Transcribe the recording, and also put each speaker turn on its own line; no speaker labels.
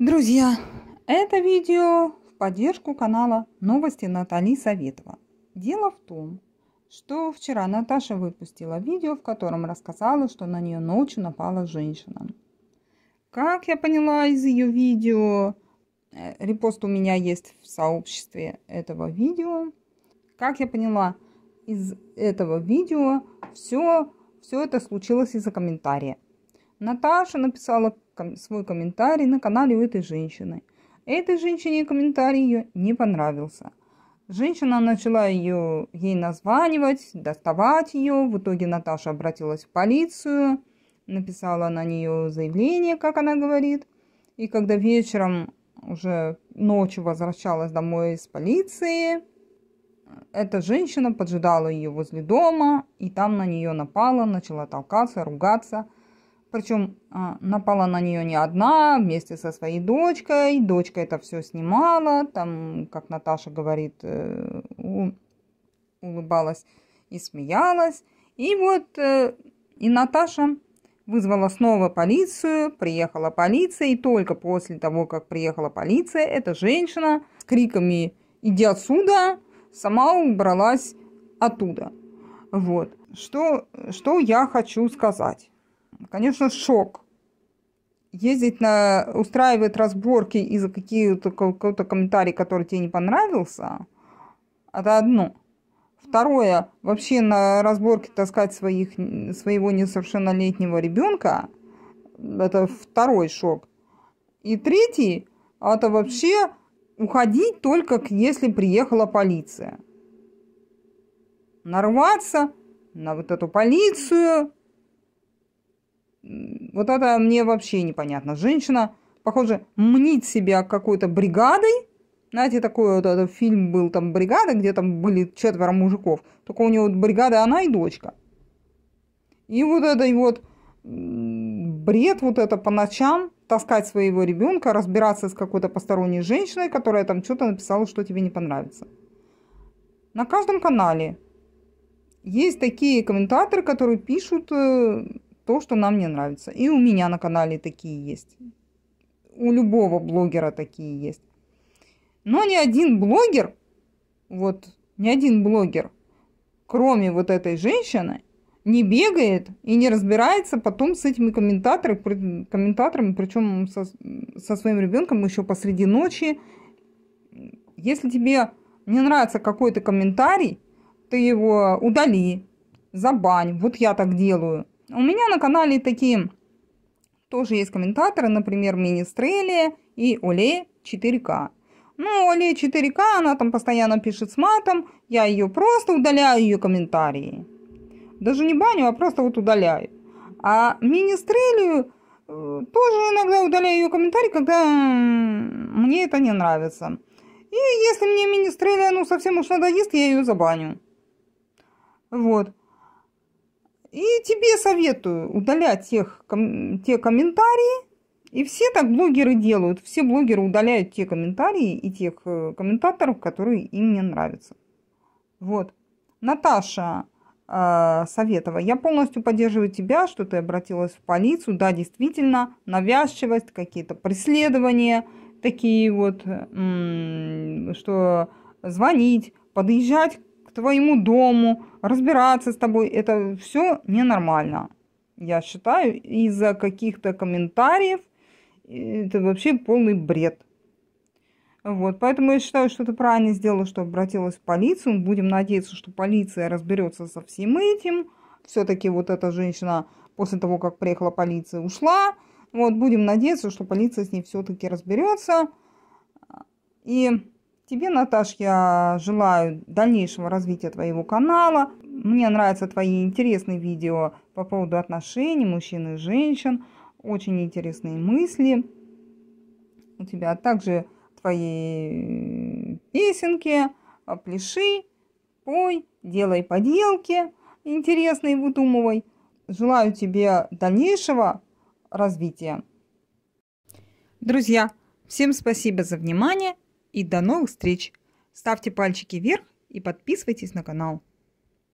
Друзья, это видео в поддержку канала Новости Натали Советова. Дело в том, что вчера Наташа выпустила видео, в котором рассказала, что на нее ночью напала женщина. Как я поняла из ее видео, э, репост у меня есть в сообществе этого видео. Как я поняла из этого видео, все, все это случилось из-за комментария. Наташа написала свой комментарий на канале у этой женщины. Этой женщине комментарий ее не понравился. Женщина начала ее, ей названивать, доставать ее. В итоге Наташа обратилась в полицию, написала на нее заявление, как она говорит. И когда вечером уже ночью возвращалась домой из полиции, эта женщина поджидала ее возле дома, и там на нее напала, начала толкаться, ругаться – причем а, напала на нее не одна, а вместе со своей дочкой. Дочка это все снимала, там, как Наташа говорит, э, улыбалась и смеялась. И вот э, и Наташа вызвала снова полицию, приехала полиция, и только после того, как приехала полиция, эта женщина с криками «Иди отсюда!» сама убралась оттуда. Вот. Что, что я хочу сказать конечно, шок. Ездить на... устраивать разборки из-за какие то какого-то комментария, который тебе не понравился, это одно. Второе, вообще на разборке таскать своих, своего несовершеннолетнего ребенка, это второй шок. И третий, это вообще уходить только, если приехала полиция. Нарваться на вот эту полицию, вот это мне вообще непонятно. Женщина, похоже, мнит себя какой-то бригадой. Знаете, такой вот этот фильм был, там, «Бригада», где там были четверо мужиков. Только у нее вот бригада она и дочка. И вот это и вот бред вот это по ночам таскать своего ребенка, разбираться с какой-то посторонней женщиной, которая там что-то написала, что тебе не понравится. На каждом канале есть такие комментаторы, которые пишут э, то, что нам не нравится. И у меня на канале такие есть. У любого блогера такие есть. Но ни один блогер, вот ни один блогер, кроме вот этой женщины, не бегает и не разбирается потом с этими комментаторами, комментаторами причем со, со своим ребенком еще посреди ночи. Если тебе не нравится какой-то комментарий, ты его удали, забань. Вот я так делаю. У меня на канале такие тоже есть комментаторы, например, Министрелия и Оле 4К. Ну, Оле 4К, она там постоянно пишет с матом, я ее просто удаляю, ее комментарии. Даже не баню, а просто вот удаляю. А Министрелию э, тоже иногда удаляю ее комментарий, когда мне это не нравится. И если мне Министрелия ну совсем уж надоест, я ее забаню. Вот. И тебе советую удалять тех, ком, те комментарии. И все так блогеры делают. Все блогеры удаляют те комментарии и тех э, комментаторов, которые им не нравятся. Вот. Наташа э, Советова, я полностью поддерживаю тебя, что ты обратилась в полицию. Да, действительно, навязчивость, какие-то преследования, такие вот, что звонить, подъезжать к твоему дому, разбираться с тобой. Это все ненормально. Я считаю, из-за каких-то комментариев э, это вообще полный бред. Вот, поэтому я считаю, что ты правильно сделала, что обратилась в полицию. Будем надеяться, что полиция разберется со всем этим. Все-таки вот эта женщина после того, как приехала полиция, ушла. Вот, будем надеяться, что полиция с ней все-таки разберется. И Тебе, Наташ, я желаю дальнейшего развития твоего канала. Мне нравятся твои интересные видео по поводу отношений мужчин и женщин. Очень интересные мысли у тебя, а также твои песенки, пляши, пой, делай поделки интересные, выдумывай. Желаю тебе дальнейшего развития. Друзья, всем спасибо за внимание и до новых встреч! Ставьте пальчики вверх и подписывайтесь на канал.